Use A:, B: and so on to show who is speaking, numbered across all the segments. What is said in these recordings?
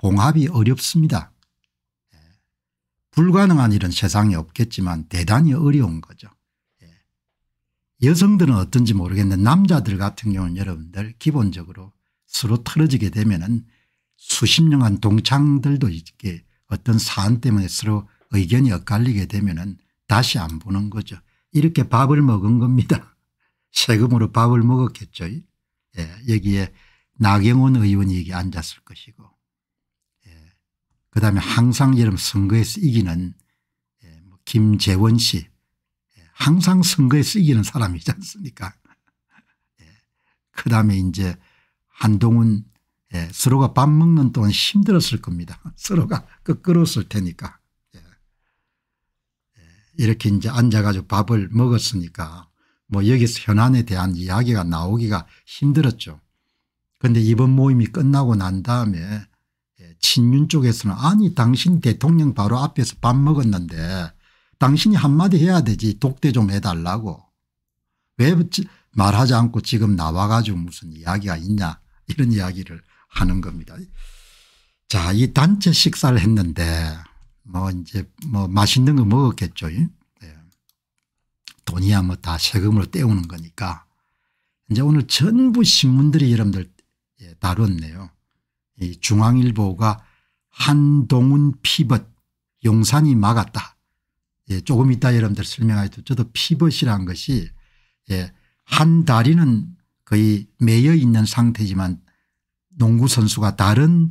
A: 봉합이 어렵습니다. 불가능한 일은 세상에 없겠지만 대단히 어려운 거죠. 여성들은 어떤지 모르겠는데 남자들 같은 경우는 여러분들 기본적으로 서로 틀어지게 되면 은 수십 년간 동창들도 이렇게 어떤 사안 때문에 서로 의견이 엇갈리게 되면 은 다시 안 보는 거죠. 이렇게 밥을 먹은 겁니다. 세금으로 밥을 먹었겠죠. 예, 여기에 나경원 의원이 여기 앉았을 것이고 그다음에 항상 이러 선거에서 이기는 예, 뭐 김재원 씨 예, 항상 선거에서 이기는 사람이지 않습니까 예, 그다음에 이제 한동훈 예, 서로가 밥 먹는 동안 힘들었을 겁니다. 서로가 끄끄러웠을 테니까. 예. 예, 이렇게 이제 앉아가지고 밥을 먹었으니까 뭐 여기서 현안에 대한 이야기가 나오기가 힘들었죠. 그런데 이번 모임이 끝나고 난 다음에 친윤 쪽에서는 아니 당신 대통령 바로 앞에서 밥 먹었는데 당신이 한마디 해야 되지 독대 좀 해달라고 왜 말하지 않고 지금 나와 가지고 무슨 이야기가 있냐 이런 이야기를 하는 겁니다. 자이 단체 식사를 했는데 뭐 이제 뭐 맛있는 거 먹었겠죠. 예. 돈이야 뭐다 세금으로 떼우는 거니까 이제 오늘 전부 신문들이 여러분들 예, 다뤘네요. 이 중앙일보가 한동훈 피벗 용산이 막았다. 예, 조금 이따 여러분들 설명하죠. 저도 피벗이라 것이 예, 한 다리는 거의 매여 있는 상태지만 농구 선수가 다른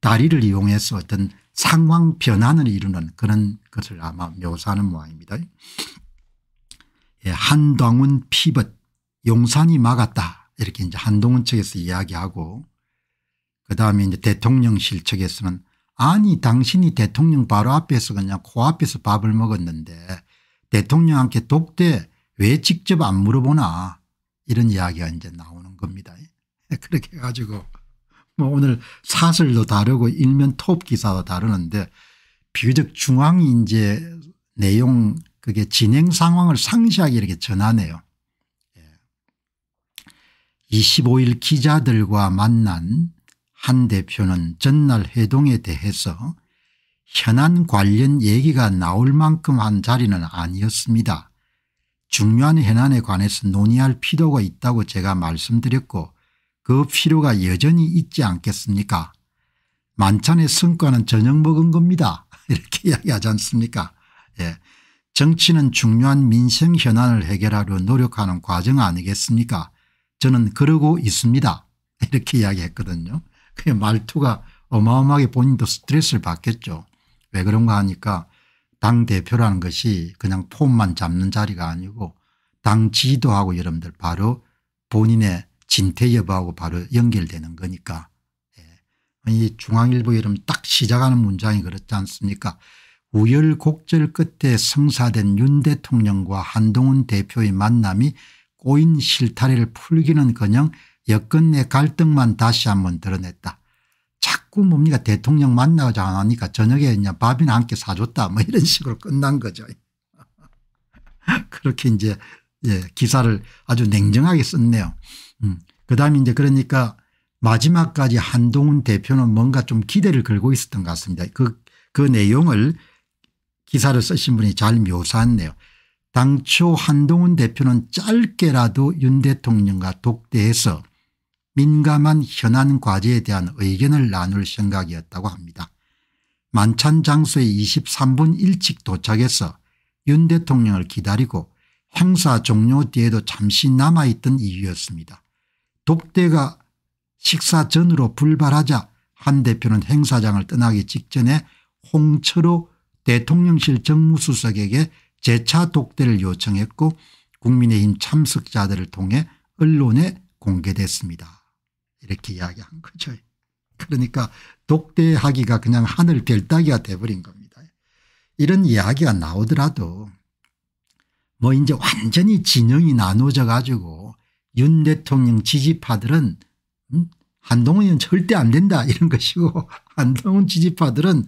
A: 다리를 이용해서 어떤 상황 변환을 이루는 그런 것을 아마 묘사하는 모양입니다. 예, 한동훈 피벗 용산이 막았다 이렇게 이제 한동훈 측에서 이야기하고 그다음에 이제 대통령실 측에서는 아니 당신이 대통령 바로 앞에서 그냥 코앞에서 밥을 먹었는데 대통령한테 독대 왜 직접 안 물어보나 이런 이야기가 이제 나오는 겁니다. 그렇게 해가지고 뭐 오늘 사설도 다르고 일면 톱 기사도 다르는데 비교적 중앙이 이제 내용 그게 진행 상황을 상시하게 이렇게 전하네요. 25일 예. 기자들과 만난 한 대표는 전날 회동에 대해서 현안 관련 얘기가 나올 만큼 한 자리는 아니었습니다. 중요한 현안에 관해서 논의할 필요가 있다고 제가 말씀드렸고 그 필요가 여전히 있지 않겠습니까 만찬의 성과는 저녁 먹은 겁니다. 이렇게 이야기하지 않습니까 예. 정치는 중요한 민생 현안을 해결하려 노력하는 과정 아니겠습니까 저는 그러고 있습니다. 이렇게 이야기했거든요. 그 말투가 어마어마하게 본인도 스트레스를 받겠죠. 왜 그런가 하니까 당 대표라는 것이 그냥 폼만 잡는 자리가 아니고 당 지도하고 여러분들 바로 본인의 진퇴 여부하고 바로 연결되는 거니까 예. 이 중앙일보 여러딱 시작하는 문장이 그렇지 않습니까 우열곡절 끝에 성사된 윤 대통령과 한동훈 대표의 만남이 꼬인 실타래를 풀기는 커녕 여권 내 갈등만 다시 한번 드러냈다. 자꾸 뭡니까 대통령 만나지 않으니까 저녁에 그냥 밥이나 함께 사줬다 뭐 이런 식으로 끝난 거죠. 그렇게 이제 예, 기사를 아주 냉정하게 썼네요. 음. 그 다음에 이제 그러니까 마지막까지 한동훈 대표는 뭔가 좀 기대를 걸고 있었던 것 같습니다. 그, 그 내용을 기사를 쓰신 분이 잘 묘사했네요. 당초 한동훈 대표는 짧게라도 윤 대통령과 독대해서 민감한 현안 과제에 대한 의견을 나눌 생각이었다고 합니다. 만찬 장소에 23분 일찍 도착해서 윤 대통령을 기다리고 행사 종료 뒤에도 잠시 남아있던 이유였습니다. 독대가 식사 전으로 불발하자 한 대표는 행사장을 떠나기 직전에 홍철호 대통령실 정무수석에게 재차 독대를 요청했고 국민의힘 참석자들을 통해 언론에 공개됐습니다. 이렇게 이야기한 거죠. 그러니까 독대하기가 그냥 하늘 별따기가 돼버린 겁니다. 이런 이야기가 나오더라도 뭐 이제 완전히 진영이 나눠져 가지고 윤 대통령 지지파들은 음? 한동훈은 절대 안 된다 이런 것이고 한동훈 지지파들은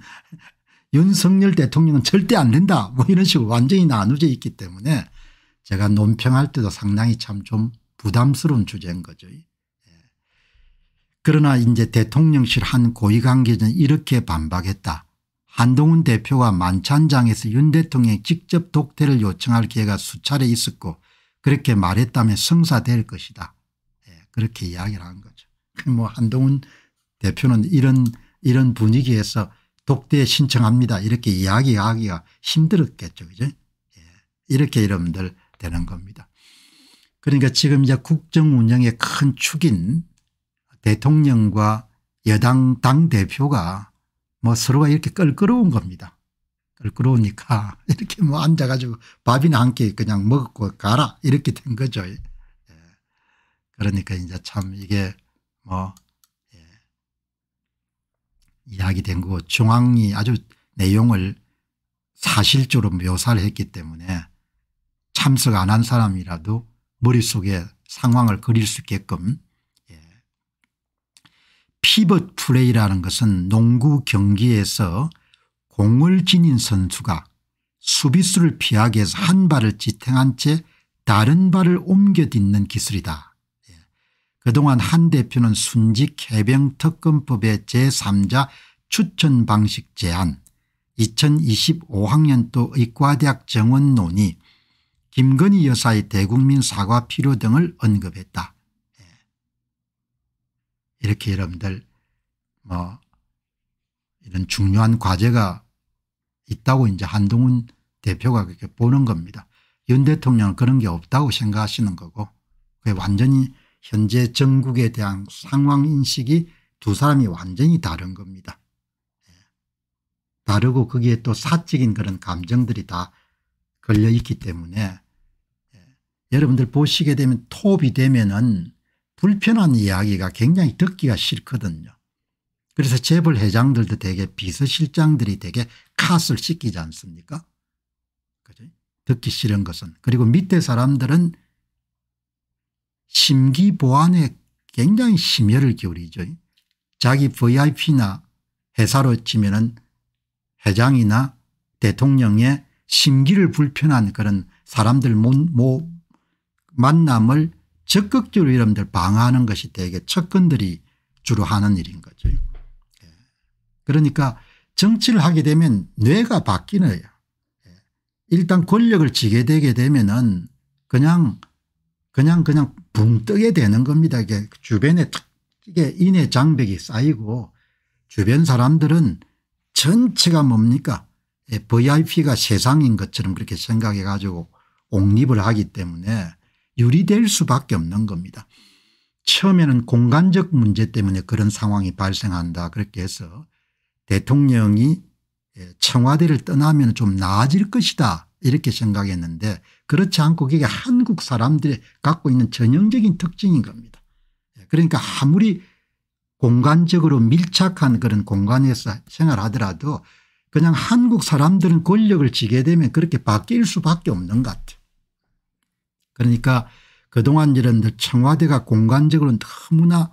A: 윤석열 대통령은 절대 안 된다 뭐 이런 식으로 완전히 나누져 있기 때문에 제가 논평할 때도 상당히 참 좀 부담스러운 주제인 거죠. 그러나 이제 대통령실 한 고위 관계자는 이렇게 반박했다. 한동훈 대표가 만찬장에서 윤 대통령이 직접 독대를 요청할 기회가 수차례 있었고 그렇게 말했다면 성사될 것이다. 예, 그렇게 이야기를 한 거죠. 뭐 한동훈 대표는 이런 이런 분위기에서 독대 신청합니다. 이렇게 이야기하기가 힘들었겠죠. 그죠? 예, 이렇게 여러분 되는 겁니다. 그러니까 지금 이제 국정 운영의 큰 축인 대통령과 여당 당대표가 뭐 서로가 이렇게 껄끄러운 겁니다. 껄끄러우니까 이렇게 뭐 앉아가지고 밥이나 한 끼 그냥 먹고 가라 이렇게 된 거죠. 예. 그러니까 이제 참 이게 뭐 예. 이야기된 거 중앙이 아주 내용을 사실적으로 묘사를 했기 때문에 참석 안 한 사람이라도 머릿속에 상황을 그릴 수 있게끔 피벗 플레이라는 것은 농구 경기에서 공을 지닌 선수가 수비수를 피하게해서한 발을 지탱한 채 다른 발을 옮겨 딛는 기술이다. 예. 그동안 한 대표는 순직 해병 특검법의 제3자 추천 방식 제안 2025학년도 의과대학 정원 논의 김건희 여사의 대국민 사과 필요 등을 언급했다. 이렇게 여러분들 뭐 이런 중요한 과제가 있다고 이제 한동훈 대표가 그렇게 보는 겁니다. 윤 대통령은 그런 게 없다고 생각하시는 거고 그게 완전히 현재 전국에 대한 상황 인식이 두 사람이 완전히 다른 겁니다. 예. 다르고 거기에 또 사적인 그런 감정들이 다 걸려 있기 때문에 예. 여러분들 보시게 되면 톱이 되면은 불편한 이야기가 굉장히 듣기가 싫거든요. 그래서 재벌 회장들도 되게 비서실장들이 되게 컷을 시키지 않습니까 그죠? 듣기 싫은 것은 그리고 밑에 사람들은 심기보안에 굉장히 심혈을 기울이죠. 자기 vip나 회사로 치면 은 회장이나 대통령의 심기를 불편한 그런 사람들 모, 모 만남을 적극적으로 여러분들 방어하는 것이 대개 척근들이 주로 하는 일인 거죠. 예. 그러니까 정치를 하게 되면 뇌가 바뀌네요. 예. 일단 권력을 지게 되게 되면은 그냥 그냥 그냥 붕 뜨게 되는 겁니다. 이게 주변에 이게 인해 장벽이 쌓이고 주변 사람들은 전체가 뭡니까 VIP가 예, 세상인 것처럼 그렇게 생각해 가지고 옹립을 하기 때문에 유리될 수밖에 없는 겁니다. 처음에는 공간적 문제 때문에 그런 상황이 발생한다 그렇게 해서 대통령이 예, 청와대를 떠나면 좀 나아질 것이다 이렇게 생각했는데 그렇지 않고 그게 한국 사람들이 갖고 있는 전형적인 특징인 겁니다. 예, 그러니까 아무리 공간적으로 밀착한 그런 공간에서 생활하더라도 그냥 한국 사람들은 권력을 쥐게 되면 그렇게 바뀔 수밖에 없는 것 같아요. 그러니까 그동안 이런 청와대가 공간적으로 너무나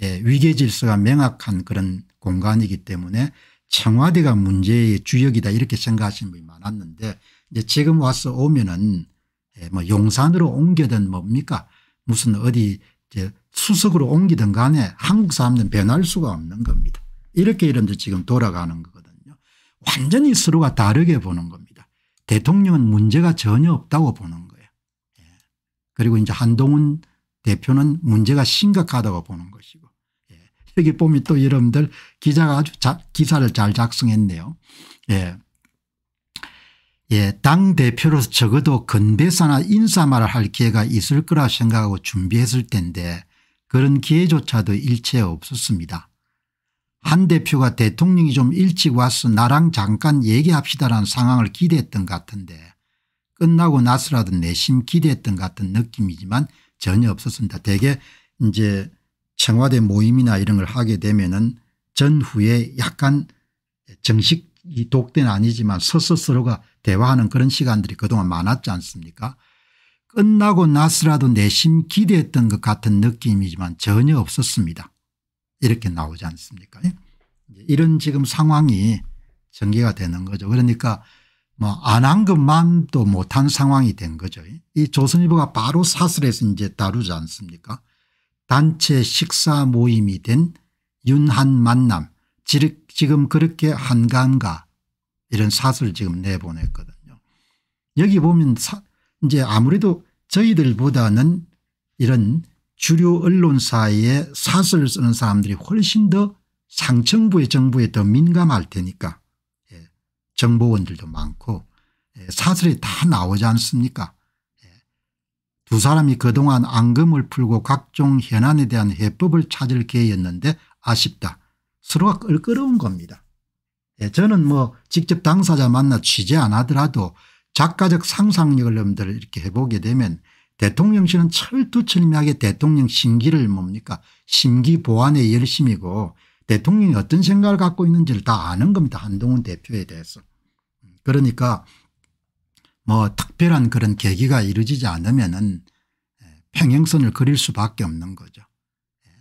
A: 예, 위계 질서가 명확한 그런 공간이기 때문에 청와대가 문제의 주역이다 이렇게 생각하시는 분이 많았는데 이제 지금 와서 오면은 예, 뭐 용산으로 옮겨든 뭡니까 무슨 어디 이제 수석으로 옮기든 간에 한국 사람들은 변할 수가 없는 겁니다. 이렇게 이런데 지금 돌아가는 거거든요. 완전히 서로가 다르게 보는 겁니다. 대통령은 문제가 전혀 없다고 보는 겁니다. 그리고 이제 한동훈 대표는 문제가 심각하다고 보는 것이고 예. 여기 보면 또 여러분들 기자가 아주 자, 기사를 잘 작성했네요. 예. 예, 당 대표로서 적어도 건배사나 인사말을 할 기회가 있을 거라 생각하고 준비했을 텐데 그런 기회조차도 일체 없었습니다. 한 대표가 대통령이 좀 일찍 와서 나랑 잠깐 얘기합시다라는 상황을 기대했던 것 같은데 끝나고 나서라든 내심 기대했던 같은 느낌이지만 전혀 없었습니다. 대개 이제 청와대 모임이나 이런 걸 하게 되면은 전후에 약간 정식 이 독대는 아니지만 서서 서로가 대화하는 그런 시간들이 그동안 많았지 않습니까 끝나고 나서라도 내심 기대했던 것 같은 느낌이지만 전혀 없었습니다. 이렇게 나오지 않습니까 예? 이런 지금 상황이 전개가 되는 거죠. 그러니까 뭐안한 것만도 못한 상황이 된 거죠. 이 조선일보가 바로 사설에서 이제 다루지 않습니까 단체 식사 모임이 된 윤한 만남 지금 그렇게 한가한가 이런 사설 지금 내보냈거든요. 여기 보면 이제 아무래도 저희들보다는 이런 주류 언론사에 사설 쓰는 사람들이 훨씬 더 상층부의 정부에 더 민감할 테니까 정보원들도 많고 예, 사설이 다 나오지 않습니까 예. 두 사람이 그동안 앙금을 풀고 각종 현안에 대한 해법을 찾을 기회였는데 아쉽다. 서로가 끌끄러운 겁니다. 예, 저는 뭐 직접 당사자 만나 취재 안 하더라도 작가적 상상력을 여러분들 이렇게 해보게 되면 대통령실은 철두철미하게 대통령 신기를 뭡니까 신기 보완에 열심이고 대통령이 어떤 생각을 갖고 있는지를 다 아는 겁니다. 한동훈 대표에 대해서. 그러니까 뭐 특별한 그런 계기가 이루어지지 않으면은 예, 평행선을 그릴 수밖에 없는 거죠. 예.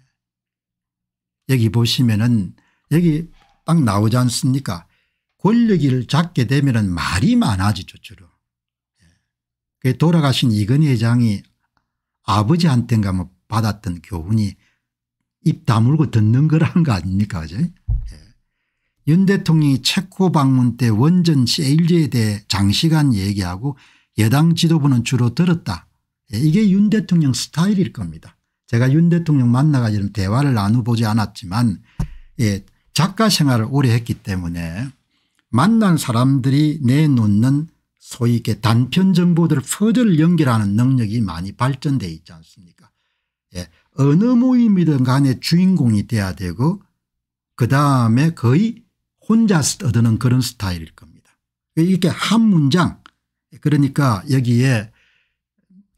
A: 여기 보시면은 여기 딱 나오지 않습니까 권력을 잡게 되면 말이 많아지죠 주로. 예. 돌아가신 이건희 회장이 아버지한테인가 뭐 받았던 교훈이 입 다물고 듣는 거라는 거 아닙니까 그죠? 윤 대통령이 체코 방문 때 원전 세일제에 대해 장시간 얘기하고 여당 지도부는 주로 들었다. 예, 이게 윤 대통령 스타일일 겁니다. 제가 윤 대통령 만나가지고 대화를 나눠보지 않았지만 예, 작가 생활을 오래 했기 때문에 만난 사람들이 내놓는 소위 이렇게 단편 정보들을 퍼즐 연결하는 능력이 많이 발전되어 있지 않습니까 예, 어느 모임이든 간에 주인공이 돼야 되고 그다음에 거의 혼자 얻어는 그런 스타일일 겁니다. 이렇게 한 문장 그러니까 여기에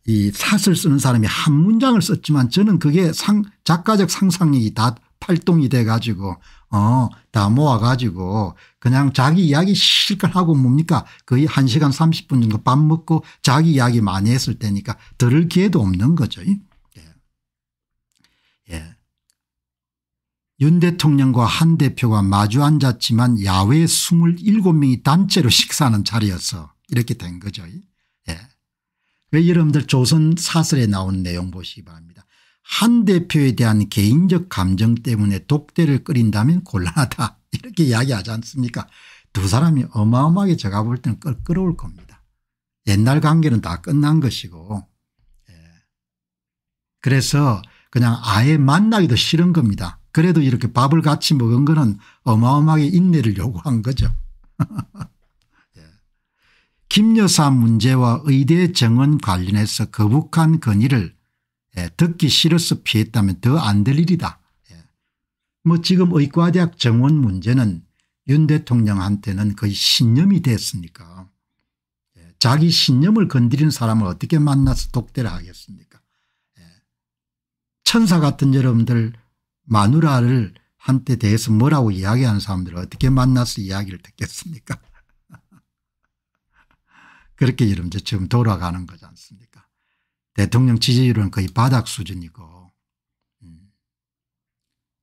A: 이 사슬 쓰는 사람이 한 문장을 썼지만 저는 그게 상 작가적 상상력이 다 활동이 돼 가지고 어다 모아 가지고 그냥 자기 이야기 실컷 하고 뭡니까 거의 1시간 30분 정도 밥 먹고 자기 이야기 많이 했을 때니까 들을 기회도 없는 거죠. 예. 예. 윤 대통령과 한 대표가 마주 앉았지만 야외 27명이 단체로 식사하는 자리였어 이렇게 된 거죠. 예. 왜 여러분들 조선 사설에 나온 내용 보시기 바랍니다. 한 대표에 대한 개인적 감정 때문에 독대를 끓인다면 곤란하다 이렇게 이야기하지 않습니까 두 사람이 어마어마하게 제가 볼 때는 끌, 끌어올 겁니다. 옛날 관계는 다 끝난 것이고 예. 그래서 그냥 아예 만나기도 싫은 겁니다. 그래도 이렇게 밥을 같이 먹은 거는 어마어마하게 인내를 요구한 거죠. 예. 김여사 문제와 의대 정원 관련해서 거북한 건의를 예, 듣기 싫어서 피했다면 더 안 될 일이다. 예. 뭐 지금 의과대학 정원 문제는 윤 대통령한테는 거의 신념이 됐으니까 자기 신념을 건드리는 사람을 어떻게 만나서 독대를 하겠습니까 천사 같은 여러분들 마누라를 한테 대해서 뭐라고 이야기하는 사람들을 어떻게 만나서 이야기를 듣겠습니까 그렇게 이러면 지금 돌아가는 거지 않습니까 대통령 지지율은 거의 바닥 수준이고 음,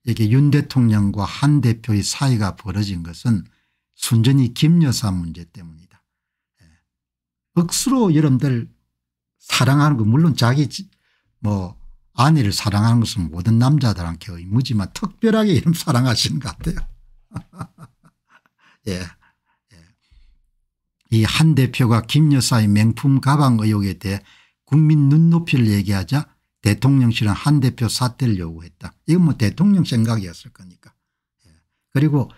A: 이게 윤 대통령과 한 대표의 사이가 벌어진 것은 순전히 김 여사 문제 때문이다. 예. 억수로 여러분들 사랑하는 거 물론 자기 뭐 아내를 사랑하는 것은 모든 남자들한테 의무지만 특별하게 이름 사랑하시는 것 같아요. 예. 예. 이 한 대표가 김 여사의 명품 가방 의혹에 대해 국민 눈높이를 얘기하자 대통령실은 한 대표 사퇴를 요구했다. 이건 뭐 대통령 생각이었을 거니까. 예. 그리고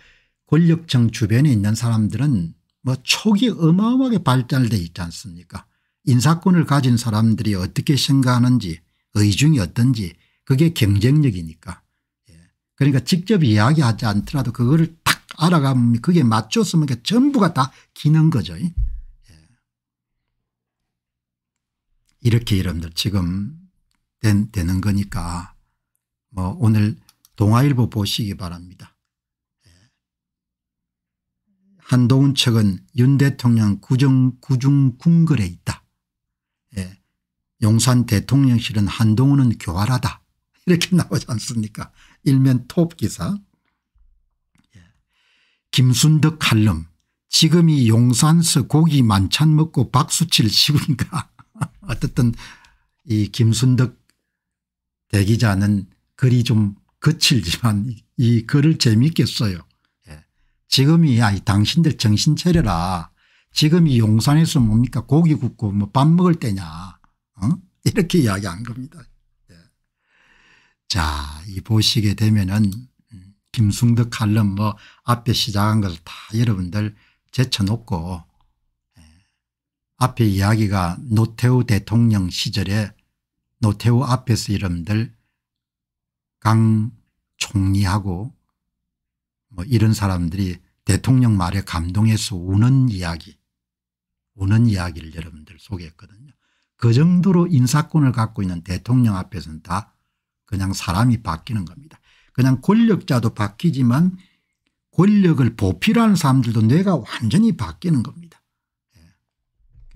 A: 권력층 주변에 있는 사람들은 뭐 촉이 어마어마하게 발달돼 있지 않습니까 인사권을 가진 사람들이 어떻게 생각하는지 의중이 어떤지 그게 경쟁력이니까. 예. 그러니까 직접 이야기하지 않더라도 그거를 딱 알아가면 그게 맞췄으면 그러니까 전부가 다 기는 거죠. 예. 이렇게 여러분들 지금 된, 되는 거니까 뭐 오늘 동아일보 보시기 바랍니다. 예. 한동훈 측은 윤 대통령 구중 궁궐에 있다. 용산 대통령실은 한동훈은 교활하다 이렇게 나오지 않습니까 일면 톱 기사 예. 김순덕 칼럼 지금이 용산서 고기 만찬 먹고 박수칠 시군가 어쨌든 이 김순덕 대기자는 글이 좀 거칠지만 이 글을 재미있게 써요. 예. 지금이 야 아, 당신들 정신 차려라. 지금이 용산에서 뭡니까 고기 굽고 뭐 밥 먹을 때냐. 어? 이렇게 이야기한 겁니다. 예. 자, 이 보시게 되면은 음, 김승덕 칼럼 뭐 앞에 시작한 것을 다 여러분들 제쳐놓고 예. 앞에 이야기가 노태우 대통령 시절에 노태우 앞에서 여러분들 강 총리하고 뭐 이런 사람들이 대통령 말에 감동해서 우는 이야기 우는 이야기를 여러분들 소개했거든요. 그 정도로 인사권을 갖고 있는 대통령 앞에서는 다 그냥 사람이 바뀌는 겁니다. 그냥 권력자도 바뀌지만 권력을 보필하는 사람들도 뇌가 완전히 바뀌는 겁니다.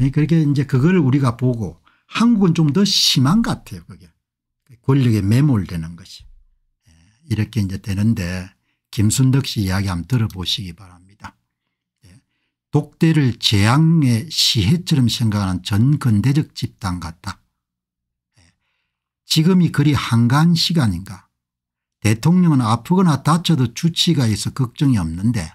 A: 예. 그렇게 이제 그걸 우리가 보고 한국은 좀 더 심한 것 같아요. 그게 권력에 매몰되는 것이 예. 이렇게 이제 되는데 김순덕 씨 이야기 한번 들어보시기 바랍니다. 독대를 재앙의 시해처럼 생각하는 전근대적 집단 같다. 예. 지금이 그리 한가한 시간인가. 대통령은 아프거나 다쳐도 주치가 있어 걱정이 없는데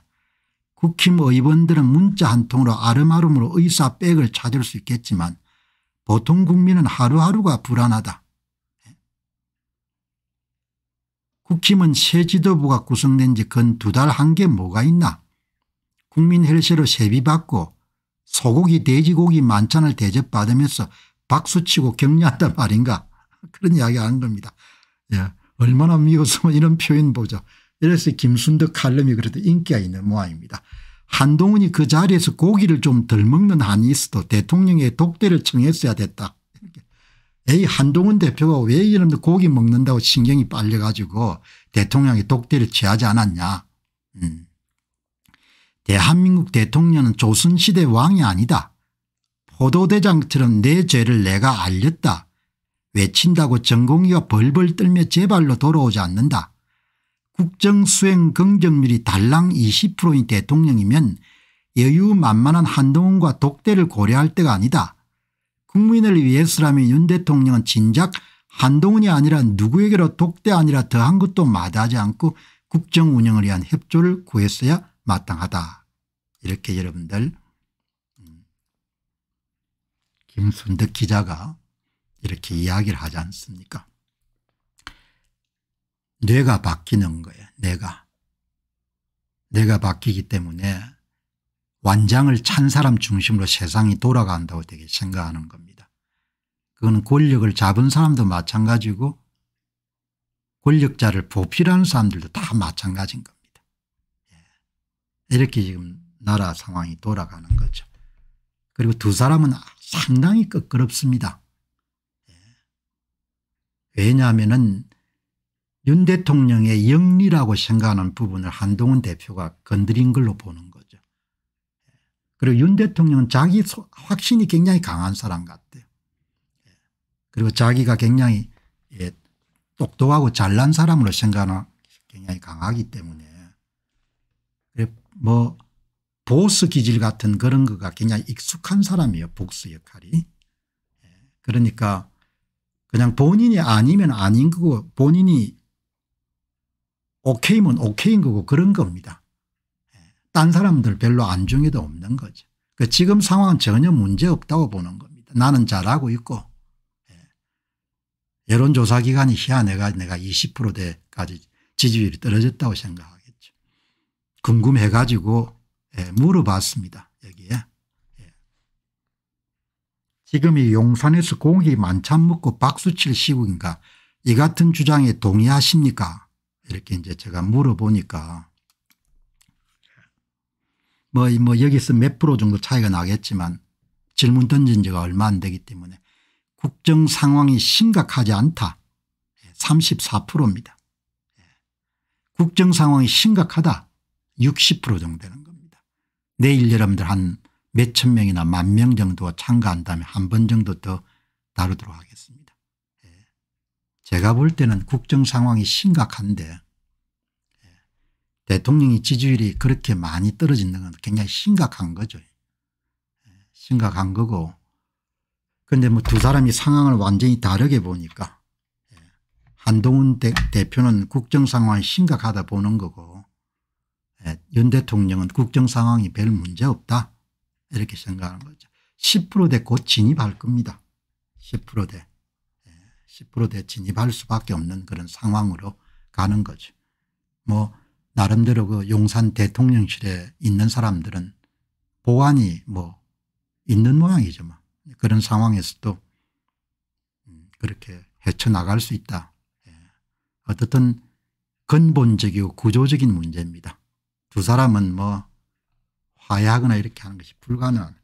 A: 국힘 의원들은 문자 한 통으로 아름아름으로 의사 백을 찾을 수 있겠지만 보통 국민은 하루하루가 불안하다. 예. 국힘은 새 지도부가 구성된 지 근 두 달 한 게 뭐가 있나 국민 헬스로 세비받고 소고기 돼지고기 만찬을 대접받으면서 박수치고 격려한단 말인가 그런 이야기 하는 겁니다. 예. 얼마나 미웠으면 이런 표현 보죠. 이래서 김순덕 칼럼이 그래도 인기가 있는 모양입니다. 한동훈이 그 자리에서 고기를 좀 덜 먹는 한이 있어도 대통령의 독대를 청했어야 됐다. 에이 한동훈 대표가 왜이놈 고기 먹는다고 신경이 빨려가지고 대통령의 독대를 취하지 않았냐. 음. 대한민국 대통령은 조선시대 왕이 아니다. 포도대장처럼 내 죄를 내가 알렸다. 외친다고 전공의가 벌벌 떨며 제발로 돌아오지 않는다. 국정수행 긍정률이 달랑 20%인 대통령이면 여유 만만한 한동훈과 독대를 고려할 때가 아니다. 국민을 위해서라면 윤 대통령은 진작 한동훈이 아니라 누구에게로 독대 아니라 더한 것도 마다하지 않고 국정운영을 위한 협조를 구했어야 마땅하다. 이렇게 여러분들 음, 김순덕 기자가 이렇게 이야기를 하지 않습니까 뇌가 바뀌는 거예요 뇌가 뇌가 바뀌기 때문에 완장을 찬 사람 중심으로 세상이 돌아간다고 되게 생각하는 겁니다. 그거 권력을 잡은 사람도 마찬가지고 권력자를 보필하는 사람들도 다 마찬가지인 겁니다. 예. 이렇게 지금 나라 상황이 돌아가는 거죠. 그리고 두 사람은 상당히 끄끄럽습니다. 예. 왜냐하면 윤 대통령의 영리라고 생각하는 부분을 한동훈 대표가 건드린 걸로 보는 거죠. 예. 그리고 윤 대통령은 자기 확신이 굉장히 강한 사람 같아요. 예. 그리고 자기가 굉장히 예, 똑똑하고 잘난 사람으로 생각하는 굉장히 강하기 때문에 뭐 보스 기질 같은 그런 거가 굉장히 익숙한 사람이에요 복수 역할이. 예. 그러니까 그냥 본인이 아니면 아닌 거고 본인이 오케이면 오케이인 거고 그런 겁니다. 예. 딴 사람들 별로 안중에도 없는 거죠. 그 지금 상황은 전혀 문제없다고 보는 겁니다. 나는 잘하고 있고 예. 여론조사기관이 희한해가 내가 20%대까지 지지율이 떨어졌다고 생각하겠죠. 궁금해가지고 예, 물어봤습니다. 여기에. 예. 지금 이 용산에서 공기 만찬 먹고 박수칠 시국인가 이 같은 주장에 동의하십니까 이렇게 이제 제가 물어보니까 뭐, 뭐 여기서 몇 프로 정도 차이가 나겠지만 질문 던진 지가 얼마 안 되기 때문에 국정 상황이 심각하지 않다 34%입니다. 예, 국정 상황이 심각하다 60% 정도 되는 겁니다. 내일 여러분들 한 몇천 명이나 만 명 정도 참가한다면 한 번 정도 더 다루도록 하겠습니다. 예. 제가 볼 때는 국정 상황이 심각한데 예. 대통령이 지지율이 그렇게 많이 떨어진는건 굉장히 심각한 거죠. 예. 심각한 거고 그런데 뭐 두 사람이 상황을 완전히 다르게 보니까 한동훈 대, 대표는 국정 상황이 심각하다 보는 거고 윤 대통령은 국정 상황이 별 문제 없다 이렇게 생각하는 거죠. 10%대 곧 진입할 겁니다. 10%대 10%대 예, 진입할 수밖에 없는 그런 상황으로 가는 거죠. 뭐 나름대로 그 용산 대통령실에 있는 사람들은 보안이 뭐 있는 모양이죠. 뭐. 그런 상황에서도 음, 그렇게 헤쳐나갈 수 있다. 예, 어떻든 근본적이고 구조적인 문제입니다. 두 사람은 뭐 화해하거나 이렇게 하는 것이 불가능한